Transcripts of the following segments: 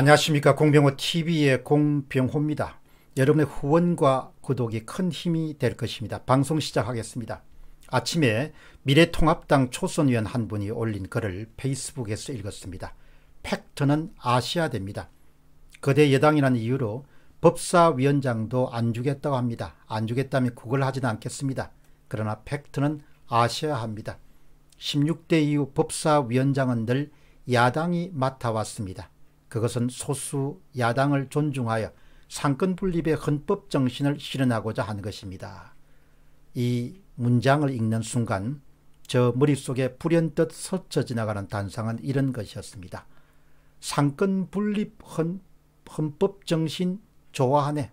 안녕하십니까 공병호 TV의 공병호입니다. 여러분의 후원과 구독이 큰 힘이 될 것입니다. 방송 시작하겠습니다. 아침에 미래통합당 초선위원 한 분이 올린 글을 페이스북에서 읽었습니다. 팩트는 아셔야 됩니다. 거대 여당이라는 이유로 법사위원장도 안 주겠다고 합니다. 안 주겠다면 구걸 하진 않겠습니다. 그러나 팩트는 아셔야 합니다. 16대 이후 법사위원장은 늘 야당이 맡아왔습니다. 그것은 소수 야당을 존중하여 상권 분립의 헌법 정신을 실현하고자 한 것입니다. 이 문장을 읽는 순간 저 머릿속에 불현듯 스쳐 지나가는 단상은 이런 것이었습니다. 상권 분립 헌법 정신 좋아하네.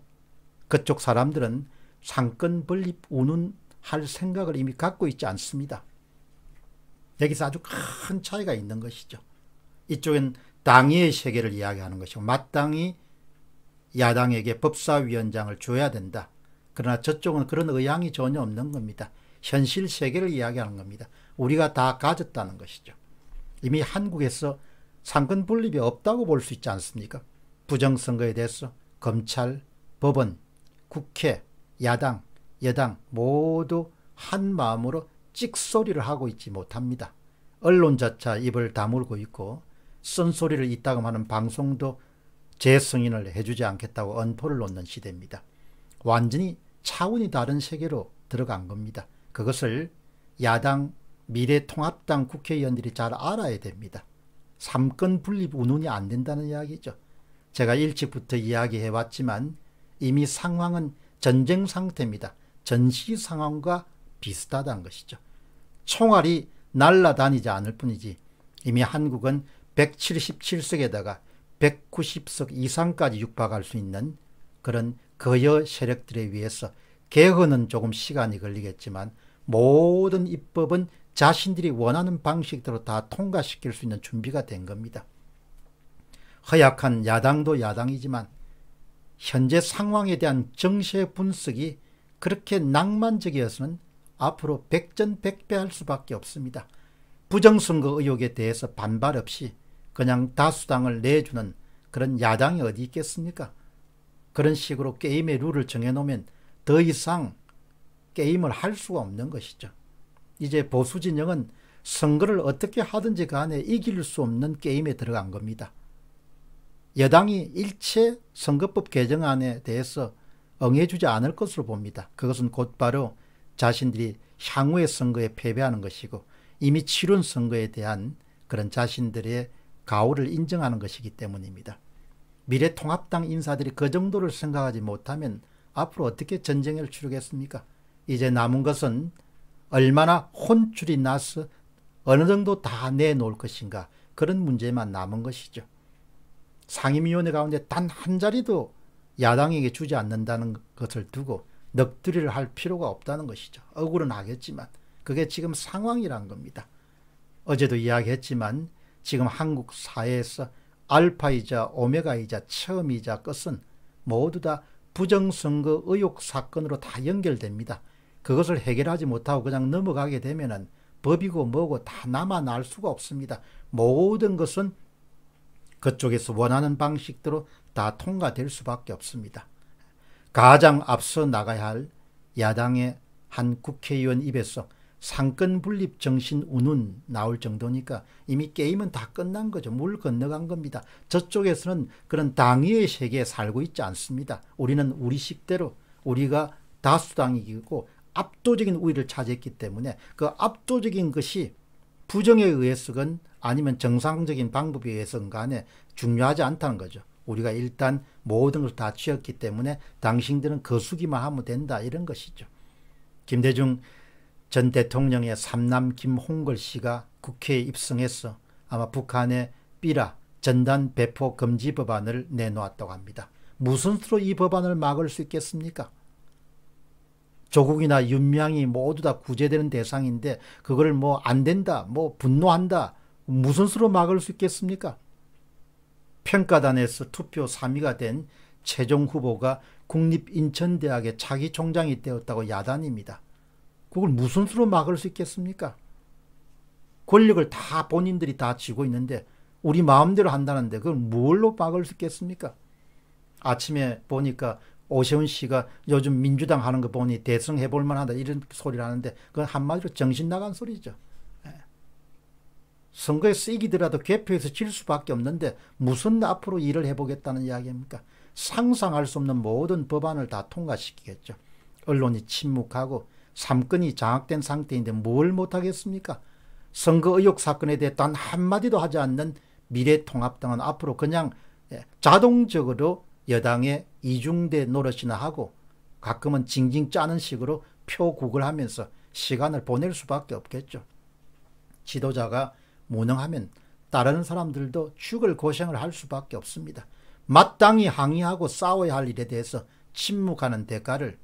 그쪽 사람들은 상권 분립 운운할 생각을 이미 갖고 있지 않습니다. 여기서 아주 큰 차이가 있는 것이죠. 이쪽엔 당위의 세계를 이야기하는 것이고 마땅히 야당에게 법사위원장을 줘야 된다. 그러나 저쪽은 그런 의향이 전혀 없는 겁니다. 현실 세계를 이야기하는 겁니다. 우리가 다 가졌다는 것이죠. 이미 한국에서 상권 분립이 없다고 볼 수 있지 않습니까? 부정선거에 대해서 검찰, 법원, 국회, 야당, 여당 모두 한 마음으로 찍소리를 하고 있지 못합니다. 언론자차 입을 다물고 있고 쓴소리를 있다고 하는 방송도 재승인을 해주지 않겠다고 언포를 놓는 시대입니다. 완전히 차원이 다른 세계로 들어간 겁니다. 그것을 야당 미래통합당 국회의원들이 잘 알아야 됩니다. 삼권 분립 운운이 안 된다는 이야기죠. 제가 일찍부터 이야기해왔지만 이미 상황은 전쟁 상태입니다. 전시 상황과 비슷하다는 것이죠. 총알이 날라다니지 않을 뿐이지 이미 한국은 177석에다가 190석 이상까지 육박할 수 있는 그런 거여 세력들에 의해서 개헌은 조금 시간이 걸리겠지만 모든 입법은 자신들이 원하는 방식대로 다 통과시킬 수 있는 준비가 된 겁니다. 허약한 야당도 야당이지만 현재 상황에 대한 정세 분석이 그렇게 낭만적이어서는 앞으로 백전백배할 수밖에 없습니다. 부정선거 의혹에 대해서 반발 없이 그냥 다수당을 내주는 그런 야당이 어디 있겠습니까? 그런 식으로 게임의 룰을 정해놓으면 더 이상 게임을 할 수가 없는 것이죠. 이제 보수 진영은 선거를 어떻게 하든지 간에 이길 수 없는 게임에 들어간 겁니다. 여당이 일체 선거법 개정안에 대해서 응해주지 않을 것으로 봅니다. 그것은 곧바로 자신들이 향후의 선거에 패배하는 것이고 이미 치룬 선거에 대한 그런 자신들의 가오를 인정하는 것이기 때문입니다. 미래통합당 인사들이 그 정도를 생각하지 못하면 앞으로 어떻게 전쟁을 추르겠습니까? 이제 남은 것은 얼마나 혼쭐이 나서 어느 정도 다 내놓을 것인가 그런 문제만 남은 것이죠. 상임위원회 가운데 단 한 자리도 야당에게 주지 않는다는 것을 두고 넋두리를 할 필요가 없다는 것이죠. 억울은 하겠지만 그게 지금 상황이란 겁니다. 어제도 이야기했지만 지금 한국 사회에서 알파이자 오메가이자 처음이자 끝은 모두 다 부정선거 의혹 사건으로 다 연결됩니다. 그것을 해결하지 못하고 그냥 넘어가게 되면은 법이고 뭐고 다 남아날 수가 없습니다. 모든 것은 그쪽에서 원하는 방식대로 다 통과될 수밖에 없습니다. 가장 앞서 나가야 할 야당의 한 국회의원 입에서 상권 분립 정신 운운 나올 정도니까 이미 게임은 다 끝난 거죠. 물 건너간 겁니다. 저쪽에서는 그런 당위의 세계에 살고 있지 않습니다. 우리는 우리 식대로 우리가 다수당이고 압도적인 우위를 차지했기 때문에 그 압도적인 것이 부정에 의해서건 아니면 정상적인 방법에 의해서건 간에 중요하지 않다는 거죠. 우리가 일단 모든 걸다 취했기 때문에 당신들은 거수기만 하면 된다 이런 것이죠. 김대중 전 대통령의 삼남 김홍걸 씨가 국회에 입성해서 아마 북한의 삐라 전단 배포 금지 법안을 내놓았다고 합니다. 무슨 수로 이 법안을 막을 수 있겠습니까? 조국이나 윤명이 모두 다 구제되는 대상인데 그걸 뭐 안 된다, 뭐 분노한다, 무슨 수로 막을 수 있겠습니까? 평가단에서 투표 3위가 된 최종 후보가 국립인천대학의 차기 총장이 되었다고 야단입니다. 그걸 무슨 수로 막을 수 있겠습니까? 권력을 다 본인들이 다 쥐고 있는데 우리 마음대로 한다는데 그걸 뭘로 막을 수 있겠습니까? 아침에 보니까 오세훈 씨가 요즘 민주당 하는 거 보니 대승해 볼 만하다 이런 소리를 하는데 그건 한마디로 정신 나간 소리죠. 예. 선거에 쓰이기더라도 개표에서질 수밖에 없는데 무슨 앞으로 일을 해보겠다는 이야기입니까? 상상할 수 없는 모든 법안을 다 통과시키겠죠. 언론이 침묵하고 삼권이 장악된 상태인데 뭘 못하겠습니까? 선거 의혹 사건에 대해 단 한마디도 하지 않는 미래통합당은 앞으로 그냥 예, 자동적으로 여당의 이중대 노릇이나 하고 가끔은 징징 짜는 식으로 표국을 하면서 시간을 보낼 수밖에 없겠죠. 지도자가 무능하면 다른 사람들도 죽을 고생을 할 수밖에 없습니다. 마땅히 항의하고 싸워야 할 일에 대해서 침묵하는 대가를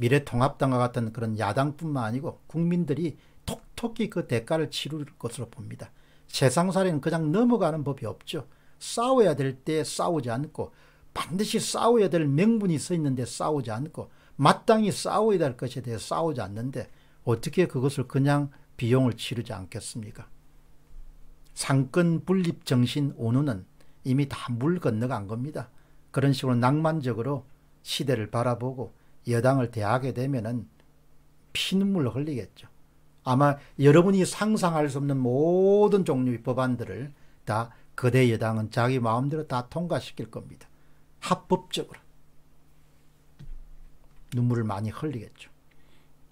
미래통합당과 같은 그런 야당뿐만 아니고 국민들이 톡톡히 그 대가를 치를 것으로 봅니다. 세상살이는 그냥 넘어가는 법이 없죠. 싸워야 될 때 싸우지 않고 반드시 싸워야 될 명분이 서 있는데 싸우지 않고 마땅히 싸워야 될 것에 대해 싸우지 않는데 어떻게 그것을 그냥 비용을 치르지 않겠습니까? 상권 분립 정신 오누는 이미 다 물 건너간 겁니다. 그런 식으로 낭만적으로 시대를 바라보고 여당을 대하게 되면은 피눈물 흘리겠죠. 아마 여러분이 상상할 수 없는 모든 종류의 법안들을 다 거대 여당은 자기 마음대로 다 통과시킬 겁니다. 합법적으로. 눈물을 많이 흘리겠죠.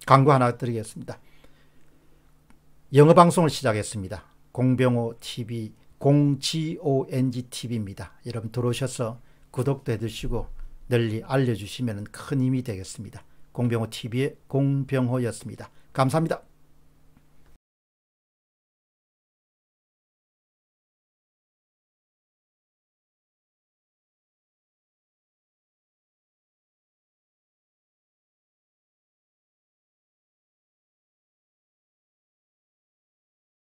광고 하나 드리겠습니다. 영어 방송을 시작했습니다. 공병호 TV, 공지ongTV입니다. 여러분 들어오셔서 구독도 해주시고 널리 알려주시면 큰 힘이 되겠습니다. 공병호 TV의 공병호였습니다. 감사합니다.